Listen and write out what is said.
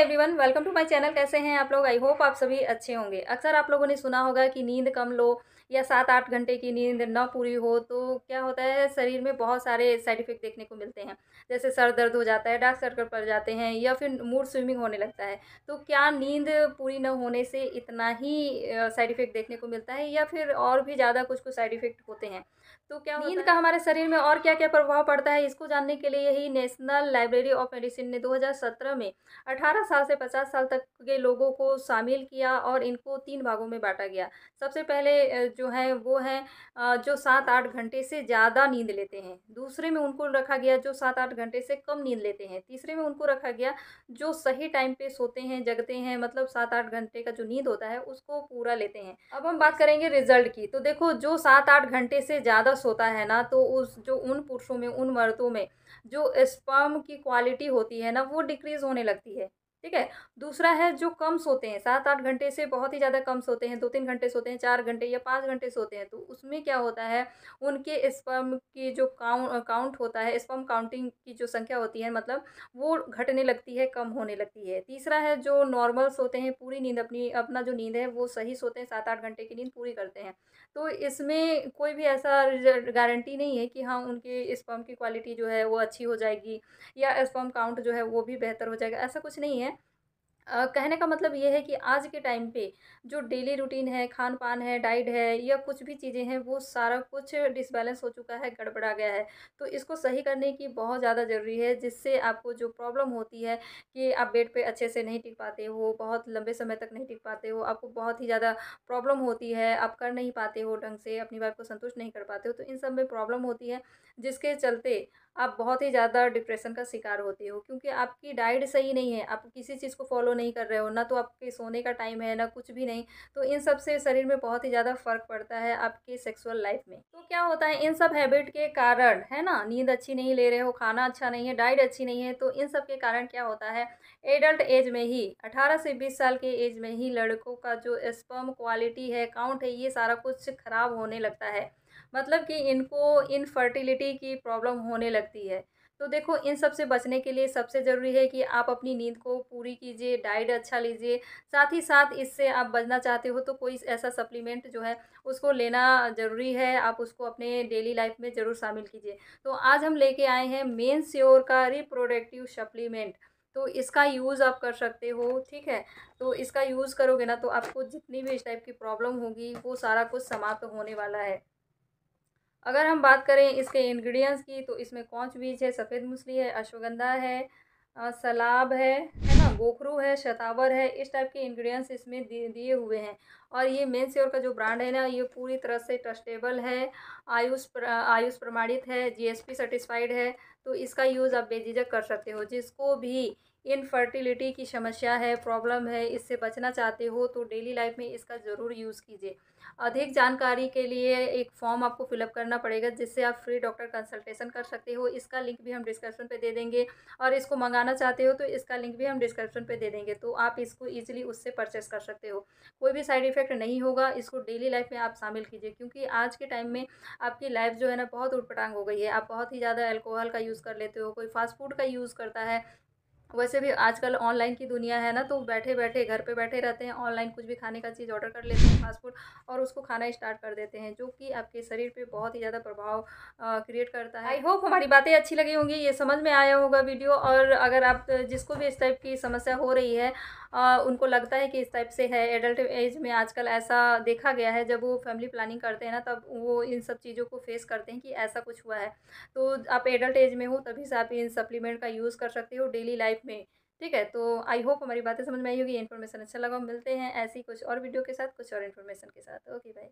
everyone welcome to my channel कैसे हैं आप लोग आई होप आप सभी अच्छे होंगे अक्सर आप लोगों ने सुना होगा कि नींद कम लो या सात आठ घंटे की नींद ना पूरी हो तो क्या होता है शरीर में बहुत सारे साइड इफेक्ट देखने को मिलते हैं जैसे सर दर्द हो जाता है डार्क सर्कल पड़ जाते हैं या फिर मूड स्विमिंग होने लगता है तो क्या नींद पूरी न होने से इतना ही साइड इफेक्ट देखने को मिलता है या फिर और भी ज़्यादा कुछ कुछ साइड इफेक्ट होते हैं तो क्या नींद का हमारे शरीर में और क्या क्या प्रभाव पड़ता है इसको जानने के लिए ही नेशनल लाइब्रेरी ऑफ मेडिसिन ने दो में अठारह साल से पचास साल तक के लोगों को शामिल किया और इनको तीन भागों में बांटा गया सबसे पहले जो है वो है जो सात आठ घंटे से ज़्यादा नींद लेते हैं दूसरे में उनको रखा गया जो सात आठ घंटे से कम नींद लेते हैं तीसरे में उनको रखा गया जो सही टाइम पे सोते हैं जगते हैं मतलब सात आठ घंटे का जो नींद होता है उसको पूरा लेते हैं अब हम बात करेंगे रिजल्ट की तो देखो जो सात आठ घंटे से ज़्यादा सोता है ना तो उस जो उन पुरुषों में उन मर्दों में जो स्पर्म की क्वालिटी होती है ना वो डिक्रीज़ होने लगती है ठीक है दूसरा है जो कम सोते हैं सात आठ घंटे से बहुत ही ज़्यादा कम सोते हैं दो तीन घंटे सोते हैं चार घंटे या पाँच घंटे सोते हैं तो उसमें क्या होता है उनके स्पर्म की जो काउंट काउंट होता है स्पर्म काउंटिंग की जो संख्या होती है मतलब वो घटने लगती है कम होने लगती है तीसरा है जो नॉर्मल सोते हैं पूरी नींद अपनी अपना जो नींद है वो सही सोते हैं सात आठ घंटे की नींद पूरी करते हैं तो इसमें कोई भी ऐसा गारंटी नहीं है कि हाँ उनके स्पर्म की क्वालिटी जो है वो अच्छी हो जाएगी या स्पर्म काउंट जो है वो भी बेहतर हो जाएगा ऐसा कुछ नहीं है कहने का मतलब ये है कि आज के टाइम पे जो डेली रूटीन है खान पान है डाइट है या कुछ भी चीज़ें हैं वो सारा कुछ डिसबैलेंस हो चुका है गड़बड़ा गया है तो इसको सही करने की बहुत ज़्यादा ज़रूरी है जिससे आपको जो प्रॉब्लम होती है कि आप बेड पे अच्छे से नहीं टिक पाते हो बहुत लंबे समय तक नहीं टिक पाते हो आपको बहुत ही ज़्यादा प्रॉब्लम होती है आप कर नहीं पाते हो ढंग से अपनी वाइफ को संतुष्ट नहीं कर पाते हो तो इन सब में प्रॉब्लम होती है जिसके चलते आप बहुत ही ज़्यादा डिप्रेशन का शिकार होते हो क्योंकि आपकी डाइट सही नहीं है आप किसी चीज़ को फॉलो नहीं कर रहे हो ना तो आपके सोने का टाइम है ना कुछ भी नहीं तो इन सब से शरीर में बहुत ही ज़्यादा फर्क पड़ता है आपके सेक्सुअल लाइफ में तो क्या होता है इन सब हैबिट के कारण है ना नींद अच्छी नहीं ले रहे हो खाना अच्छा नहीं है डाइट अच्छी नहीं है तो इन सब के कारण क्या होता है एडल्ट एज में ही अठारह से बीस साल के एज में ही लड़कों का जो स्पर्म क्वालिटी है काउंट है ये सारा कुछ ख़राब होने लगता है मतलब कि इनको इनफर्टिलिटी की प्रॉब्लम होने लगती है तो देखो इन सब से बचने के लिए सबसे ज़रूरी है कि आप अपनी नींद को पूरी कीजिए डाइट अच्छा लीजिए साथ ही साथ इससे आप बचना चाहते हो तो कोई ऐसा सप्लीमेंट जो है उसको लेना ज़रूरी है आप उसको अपने डेली लाइफ में ज़रूर शामिल कीजिए तो आज हम लेके आए हैं मेन स्योर का रिप्रोडक्टिव सप्लीमेंट तो इसका यूज़ आप कर सकते हो ठीक है तो इसका यूज़ करोगे ना तो आपको जितनी भी इस टाइप की प्रॉब्लम होगी वो सारा कुछ समाप्त होने वाला है अगर हम बात करें इसके इंग्रेडिएंट्स की तो इसमें कौच बीज है सफ़ेद मूसली है अश्वगंधा है सलाब है है ना गोखरू है शतावर है इस टाइप के इंग्रेडिएंट्स इसमें दिए हुए हैं और ये मेन श्योर का जो ब्रांड है ना ये पूरी तरह से ट्रस्टेबल है आयुष प्र, आयुष प्रमाणित है जीएसपी सर्टिफाइड है तो इसका यूज़ आप बेझिझक कर सकते हो जिसको भी इनफर्टिलिटी की समस्या है प्रॉब्लम है इससे बचना चाहते हो तो डेली लाइफ में इसका ज़रूर यूज़ कीजिए अधिक जानकारी के लिए एक फॉर्म आपको फिलअप करना पड़ेगा जिससे आप फ्री डॉक्टर कंसल्टेशन कर सकते हो इसका लिंक भी हम डिस्क्रिप्शन पे दे देंगे और इसको मंगाना चाहते हो तो इसका लिंक भी हम डिस्क्रिप्शन पे दे देंगे तो आप इसको ईजिली उससे परचेस कर सकते हो कोई भी साइड इफेक्ट नहीं होगा इसको डेली लाइफ में आप शामिल कीजिए क्योंकि आज के टाइम में आपकी लाइफ जो है ना बहुत उटपटांग हो गई है आप बहुत ही ज़्यादा एल्कोहल का यूज़ कर लेते हो कोई फास्ट फूड का यूज़ करता है वैसे भी आजकल ऑनलाइन की दुनिया है ना तो बैठे बैठे घर पे बैठे रहते हैं ऑनलाइन कुछ भी खाने का चीज़ ऑर्डर कर लेते हैं फास्ट फूड और उसको खाना स्टार्ट कर देते हैं जो कि आपके शरीर पे बहुत ही ज़्यादा प्रभाव क्रिएट करता है आई होप हमारी बातें अच्छी लगी होंगी ये समझ में आया होगा वीडियो और अगर आप जिसको भी इस टाइप की समस्या हो रही है आ, उनको लगता है कि इस टाइप से है एडल्ट एज में आजकल ऐसा देखा गया है जब वो फैमिली प्लानिंग करते हैं ना तब वो इन सब चीज़ों को फेस करते हैं कि ऐसा कुछ हुआ है तो आप एडल्ट एज में हो तभी से आप इन सप्लीमेंट का यूज़ कर सकते हो डेली लाइफ लाइफ में ठीक है तो आई होप हमारी बातें समझ में आई होगी इन्फॉर्मेशन अच्छा लगा मिलते हैं ऐसी कुछ और वीडियो के साथ कुछ और इन्फॉर्मेशन के साथ ओके बाय